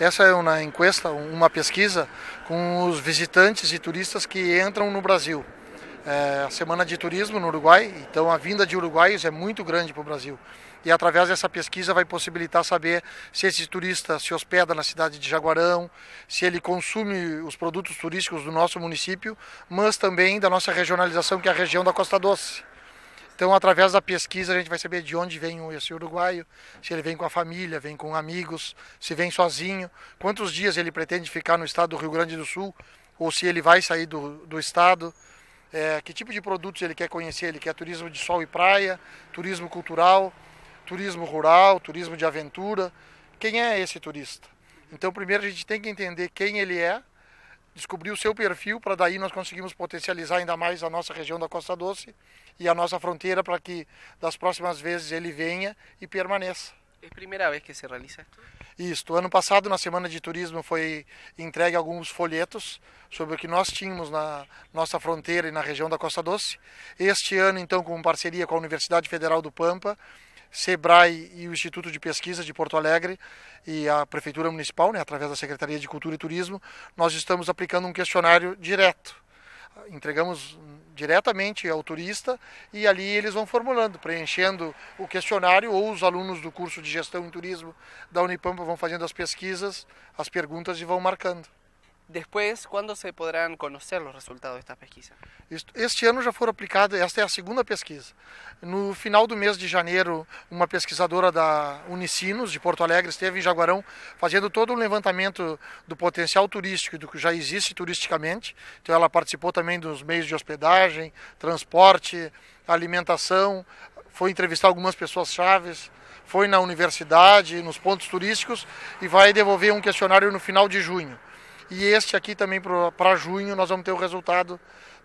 Essa é uma enquesta, uma pesquisa com os visitantes e turistas que entram no Brasil. É a semana de turismo no Uruguai, então a vinda de uruguaios é muito grande para o Brasil. E através dessa pesquisa vai possibilitar saber se esse turista se hospeda na cidade de Jaguarão, se ele consume os produtos turísticos do nosso município, mas também da nossa regionalização, que é a região da Costa Doce. Então, através da pesquisa, a gente vai saber de onde vem esse uruguaio, se ele vem com a família, vem com amigos, se vem sozinho, quantos dias ele pretende ficar no estado do Rio Grande do Sul, ou se ele vai sair do, do estado, é, que tipo de produtos ele quer conhecer, ele quer turismo de sol e praia, turismo cultural, turismo rural, turismo de aventura. Quem é esse turista? Então, primeiro a gente tem que entender quem ele é, descobrir o seu perfil para daí nós conseguimos potencializar ainda mais a nossa região da Costa Doce e a nossa fronteira para que das próximas vezes ele venha e permaneça. É a primeira vez que se realiza isso. Isto. Ano passado, na Semana de Turismo, foi entregue alguns folhetos sobre o que nós tínhamos na nossa fronteira e na região da Costa Doce. Este ano, então, com parceria com a Universidade Federal do Pampa, SEBRAE e o Instituto de Pesquisa de Porto Alegre e a Prefeitura Municipal, né, através da Secretaria de Cultura e Turismo, nós estamos aplicando um questionário direto. Entregamos hum, diretamente ao turista e ali eles vão formulando, preenchendo o questionário ou os alunos do curso de gestão em turismo da Unipampa vão fazendo as pesquisas, as perguntas e vão marcando. Depois, quando se poderão conhecer os resultados desta pesquisa? Este ano já foram aplicadas, esta é a segunda pesquisa. No final do mês de janeiro, uma pesquisadora da Unicinos, de Porto Alegre, esteve em Jaguarão fazendo todo um levantamento do potencial turístico, do que já existe turisticamente. Então, ela participou também dos meios de hospedagem, transporte, alimentação, foi entrevistar algumas pessoas chave foi na universidade, nos pontos turísticos e vai devolver um questionário no final de junho. E este aqui também para junho nós vamos ter o resultado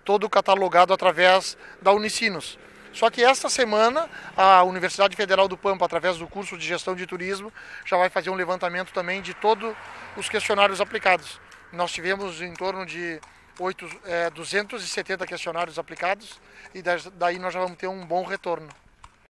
todo catalogado através da Unicinos. Só que esta semana a Universidade Federal do Pampa, através do curso de gestão de turismo, já vai fazer um levantamento também de todos os questionários aplicados. Nós tivemos em torno de 8, é, 270 questionários aplicados e daí nós já vamos ter um bom retorno.